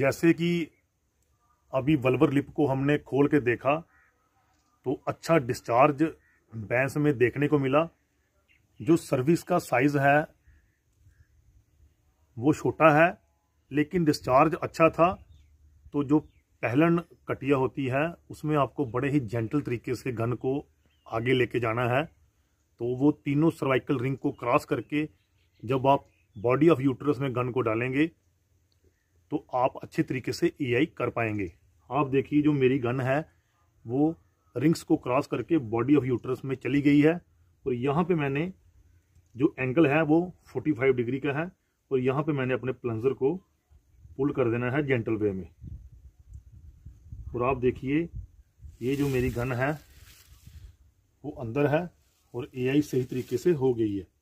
जैसे कि अभी वल्वर लिप को हमने खोल के देखा तो अच्छा डिस्चार्ज बैंस में देखने को मिला जो सर्विस का साइज़ है वो छोटा है लेकिन डिस्चार्ज अच्छा था तो जो पहलन कटिया होती है उसमें आपको बड़े ही जेंटल तरीके से गन को आगे लेके जाना है तो वो तीनों सर्वाइकल रिंग को क्रॉस करके जब आप बॉडी ऑफ यूटरस में गन को डालेंगे तो आप अच्छे तरीके से ए कर पाएंगे आप देखिए जो मेरी गन है वो रिंग्स को क्रॉस करके बॉडी ऑफ यूटरस में चली गई है और यहाँ पे मैंने जो एंगल है वो 45 डिग्री का है और यहाँ पे मैंने अपने प्लंजर को पुल कर देना है जेंटल वे में और आप देखिए ये जो मेरी गन है वो अंदर है और एआई सही तरीके से हो गई है